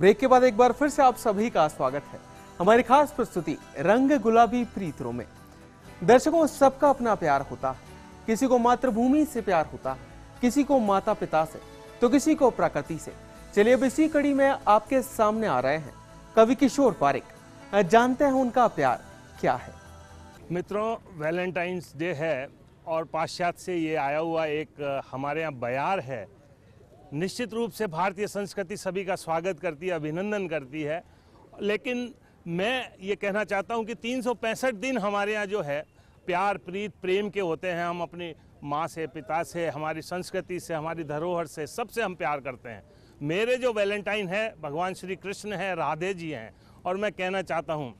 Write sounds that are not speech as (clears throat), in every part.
break के बाद एक बार फिर से आप सभी का स्वागत है हमारी खास प्रस्तुति रंग गुलाबी प्रीतरों में दर्शकों सबका अपना प्यार होता है किसी को मातृभूमि से प्यार होता है किसी को माता पिता से तो किसी को प्रकृति से चलिए अब इसी कड़ी में आपके सामने आ रहे हैं कवि किशोर पारिक जानते हैं उनका प्यार क्या है मित्रों वैलेंटाइंस डे है और पाश्चात्य से ये आया हुआ एक हमारे यहाँ बयार है निश्चित रूप से भारतीय संस्कृति सभी का स्वागत करती है अभिनंदन करती है लेकिन मैं ये कहना चाहता हूँ कि तीन दिन हमारे यहाँ जो है प्यार प्रीत प्रेम के होते हैं हम अपनी माँ से पिता से हमारी संस्कृति से हमारी धरोहर से सबसे हम प्यार करते हैं मेरे जो वैलेंटाइन है भगवान श्री कृष्ण हैं राधे जी हैं और मैं कहना चाहता हूँ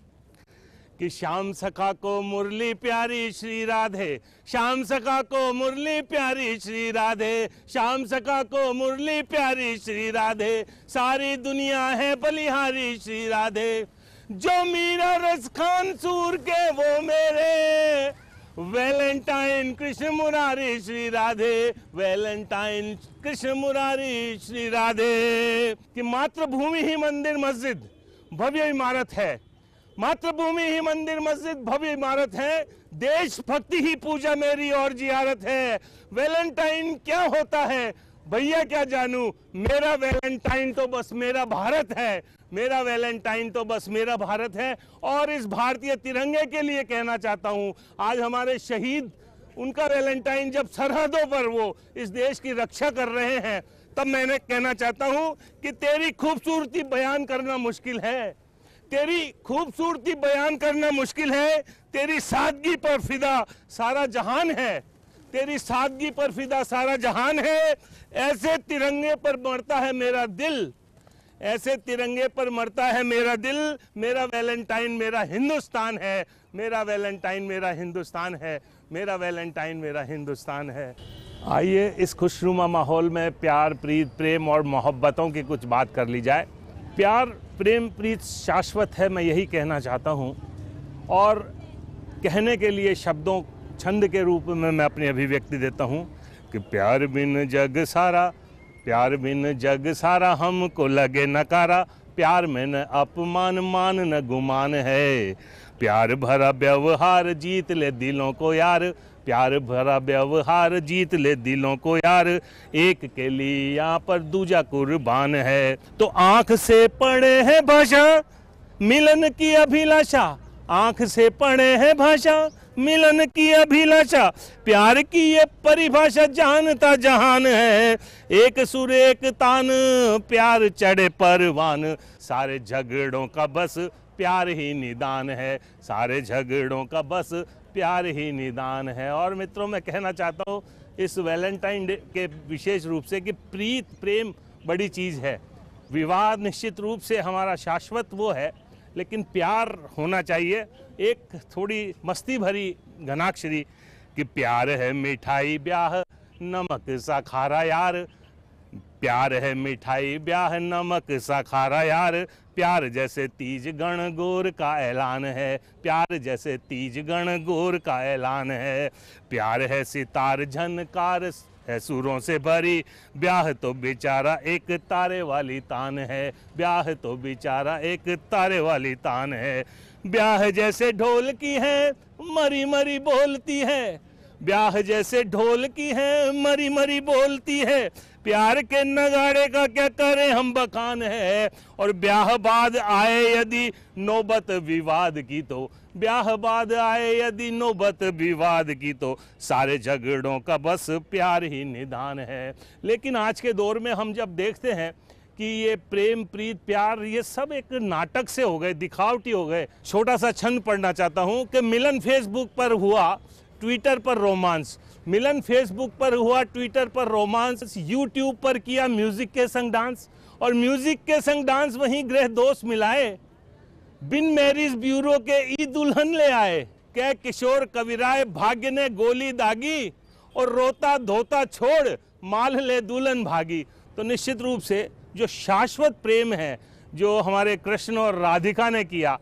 कि श्याम सखा को मुरली प्यारी श्री राधे श्याम सखा को मुरली प्यारी श्री राधे श्याम सखा को मुरली प्यारी श्री राधे सारी दुनिया है बलिहारी श्री राधे जो मीरा रस खान सूर के वो मेरे वैलेंटाइन कृष्ण मुरारी श्री राधे वैलेंटाइन कृष्ण मुरारी श्री राधे कि मातृभूमि ही मंदिर मस्जिद भव्य इमारत है मातृभूमि ही मंदिर मस्जिद भव्य इमारत है देशभक्ति ही पूजा मेरी और जियारत है वैलेंटाइन क्या होता है भैया क्या जानू मेरा वैलेंटाइन तो बस मेरा भारत है मेरा वैलेंटाइन तो बस मेरा भारत है और इस भारतीय तिरंगे के लिए कहना चाहता हूँ आज हमारे शहीद उनका वैलेंटाइन जब सरहदों पर वो इस देश की रक्षा कर रहे हैं तब मैंने कहना चाहता हूँ कि तेरी खूबसूरती बयान करना मुश्किल है तेरी खूबसूरती बयान करना मुश्किल है तेरी सादगी पर फिदा सारा जहान है तेरी सादगी पर फिदा सारा जहान है ऐसे तिरंगे पर मरता है मेरा दिल ऐसे तिरंगे पर मरता है मेरा दिल मेरा वैलेंटाइन मेरा हिंदुस्तान है मेरा वैलेंटाइन मेरा हिंदुस्तान है मेरा वैलेंटाइन मेरा हिंदुस्तान है आइए इस खुशनुमा माहौल में प्यार प्रीत प्रेम और मोहब्बतों की कुछ बात कर ली जाए प्यार प्रेम प्रीत शाश्वत है मैं यही कहना चाहता हूँ और कहने के लिए शब्दों छंद के रूप में मैं अपनी अभिव्यक्ति देता हूँ कि प्यार बिन जग सारा प्यार बिन जग सारा हमको लगे नकारा प्यार में न अपमान मान न गुमान है प्यार भरा व्यवहार जीत ले दिलों को यार प्यार भरा व्यवहार जीत ले दिलों को यार एक के लिए यहाँ पर दूजा कुर्बान है तो आंख से पड़े हैं भाषा मिलन की अभिलाषा आंख से पड़े हैं भाषा मिलन की अभिलाषा प्यार की ये परिभाषा जानता जहान है एक सुर एक तान प्यार चढ़े परवान सारे झगड़ों का बस प्यार ही निदान है सारे झगड़ों का बस प्यार ही निदान है और मित्रों मैं कहना चाहता हूँ इस वैलेंटाइन डे के विशेष रूप से कि प्रीत प्रेम बड़ी चीज़ है विवाह निश्चित रूप से हमारा शाश्वत वो है लेकिन प्यार होना चाहिए एक थोड़ी मस्ती भरी घनाक्षरी कि प्यार है मिठाई ब्याह नमक सा खारा यार प्यार है मिठाई ब्याह नमक सा खारा यार प्यार जैसे तीज गण गोर का ऐलान है प्यार जैसे तीज गण गोर का ऐलान है प्यार है सितार झनकार है सुरों से भरी ब्याह तो बेचारा एक तारे वाली तान है ब्याह तो बेचारा एक तारे वाली तान है ब्याह जैसे ढोल की है मरी मरी बोलती है ब्याह जैसे ढोल की है मरी मरी बोलती है प्यार के नगाड़े का क्या करें हम बखान है और ब्याह बाद आए यदि नौबत विवाद की तो ब्याह बाद आए यदि नौबत विवाद की तो सारे झगड़ों का बस प्यार ही निदान है लेकिन आज के दौर में हम जब देखते हैं कि ये प्रेम प्रीत प्यार ये सब एक नाटक से हो गए दिखावटी हो गए छोटा सा छंद पढ़ना चाहता हूँ कि मिलन फेसबुक पर हुआ ट्विटर पर रोमांस मिलन फेसबुक पर हुआ ट्विटर पर रोमांस यूट्यूब पर किया म्यूजिक के संग डांस और म्यूजिक के संग डांस वहीं ग्रह दोस्त मिलाए बिन मैरिज ब्यूरो के ईद दुल्हन ले आए क्या किशोर कविराय भाग्य ने गोली दागी और रोता धोता छोड़ माल ले दुल्हन भागी तो निश्चित रूप से जो शाश्वत प्रेम है जो हमारे कृष्ण और राधिका ने किया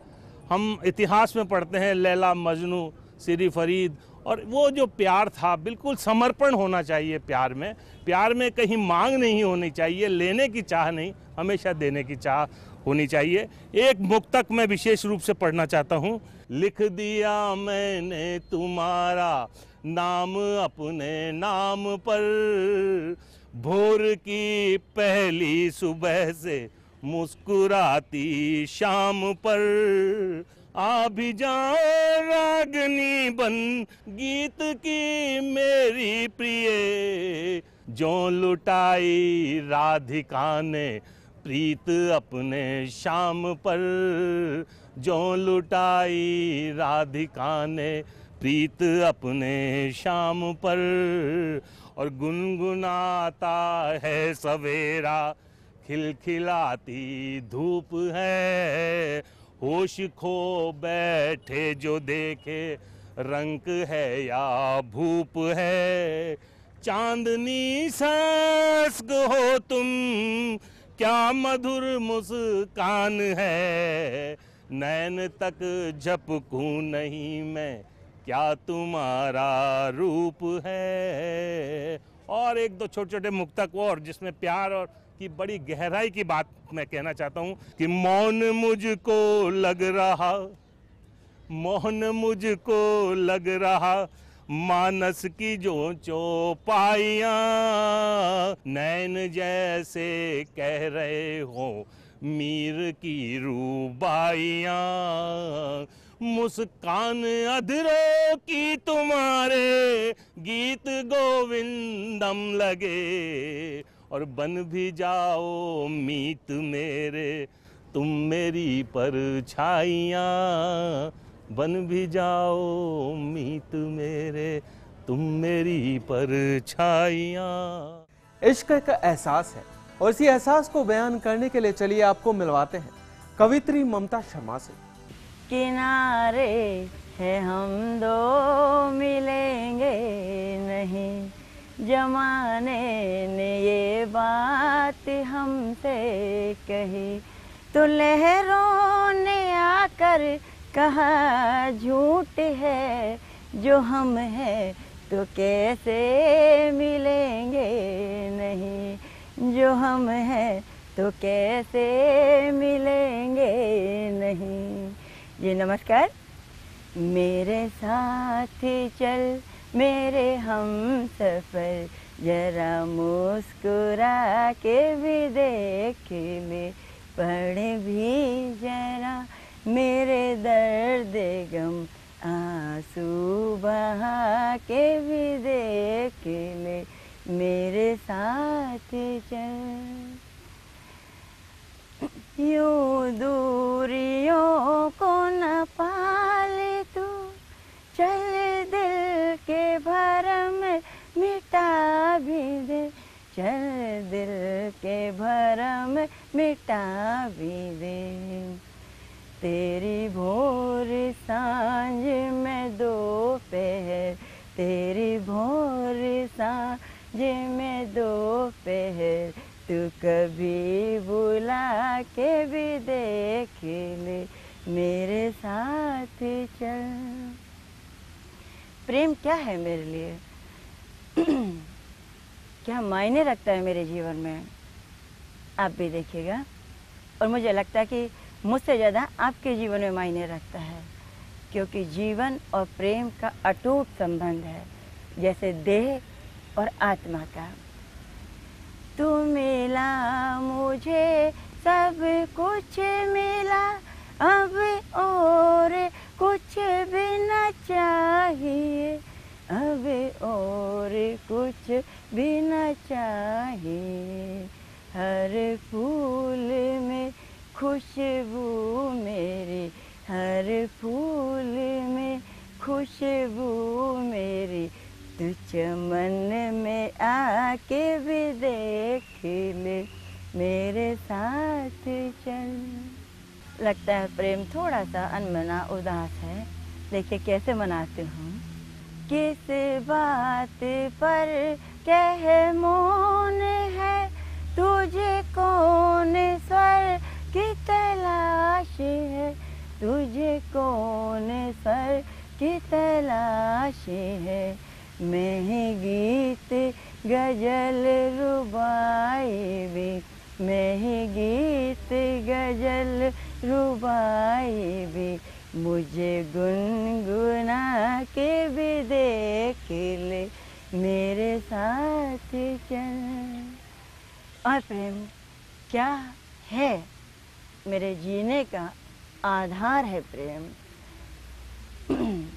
हम इतिहास में पढ़ते हैं लैला मजनू सिरी फरीद और वो जो प्यार था बिल्कुल समर्पण होना चाहिए प्यार में प्यार में कहीं मांग नहीं होनी चाहिए लेने की चाह नहीं हमेशा देने की चाह होनी चाहिए एक मुक्तक मैं विशेष रूप से पढ़ना चाहता हूँ लिख दिया मैंने तुम्हारा नाम अपने नाम पर भोर की पहली सुबह से मुस्कुराती शाम पर आ भी जाओ रागनी बन गीत की मेरी प्रिय जो लुटाई राधिका ने प्रीत अपने शाम पर जो लुटाई राधिका ने प्रीत अपने शाम पर और गुनगुनाता है सवेरा खिलखिलाती धूप है होश खो बैठे जो देखे रंग है या भूप है चांदनी सास हो तुम क्या मधुर मुस्कान है नैन तक झपकू नहीं मैं क्या तुम्हारा रूप है और एक दो छोटे छोटे मुक्तक और जिसमें प्यार और की बड़ी गहराई की बात मैं कहना चाहता हूँ कि मौन मुझको लग रहा मौन मुझको लग रहा मानस की जो चौपाइया नैन जैसे कह रहे हो मीर की रूबाइया मुस्कान अधरो की तुम्हारे गीत गोविंदम लगे और बन भी जाओ मीत मेरे तुम मेरी परछाइया बन भी जाओ मीत मेरे तुम मेरी परछाइयाँ इश्क का एहसास है और इसी एहसास को बयान करने के लिए चलिए आपको मिलवाते हैं कवित्री ममता शर्मा से किनारे है हम दो मिलेंगे नहीं जमाने ने ये बात हमसे कही तो लहरों ने आकर कहा झूठ है जो हम हैं तो कैसे मिलेंगे नहीं जो हम हैं तो कैसे मिलेंगे नहीं जी नमस्कार मेरे साथ चल मेरे हम सफ़र जरा मुस्कुरा के भी देख ले पढ़ भी जरा मेरे दर्द गम आंसू बहा के भी देख ले मेरे साथ चल यूं दूरियों को न पाले तू चले भी दे चल दिल के भरम मिटा भी दे तेरी भोर सांझ में पहर तेरी भोर सांझ में दोपहर तू कभी बुला के भी देख ले मेरे साथ चल प्रेम क्या है मेरे लिए (clears throat) क्या मायने रखता है मेरे जीवन में आप भी देखिएगा और मुझे लगता है कि मुझसे ज़्यादा आपके जीवन में मायने रखता है क्योंकि जीवन और प्रेम का अटूट संबंध है जैसे देह और आत्मा का तू मिला मुझे सब कुछ मिला अब और कुछ भी न चाहिए अब और कुछ भी न चाहे हर फूल में खुशबू मेरी हर फूल में खुशबू मेरी तू चमन में आके भी देख ले मेरे साथ चल लगता है प्रेम थोड़ा सा अनमना उदास है देखिए कैसे मनाते हूँ किस बात पर कह मौन है तुझे कौन सर की तलाश है तुझे कौन सर की तलाश है मैं ही गीत गजल रुबाई भी मैं ही गीत गजल रुबाई भी मुझे गुनगुना के भी देख ले मेरे साथ चल और प्रेम क्या है मेरे जीने का आधार है प्रेम (clears throat)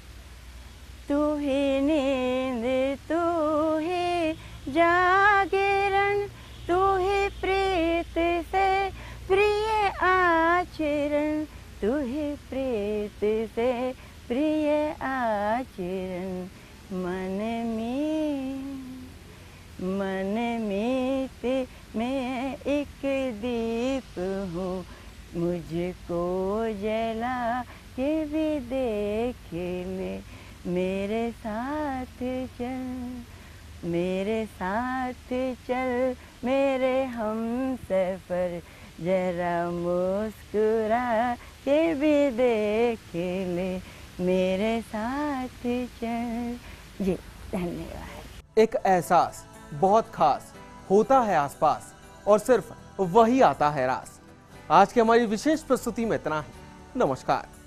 किरण मन में मन में ते मैं एक दीप हूँ मुझको जला के भी देख ले मेरे साथ चल मेरे साथ चल मेरे हम सफ़र जरा मुस्कुरा के भी देख ले मेरे साथ चल जी धन्यवाद एक एहसास बहुत खास होता है आसपास और सिर्फ वही आता है रास आज की हमारी विशेष प्रस्तुति में इतना ही नमस्कार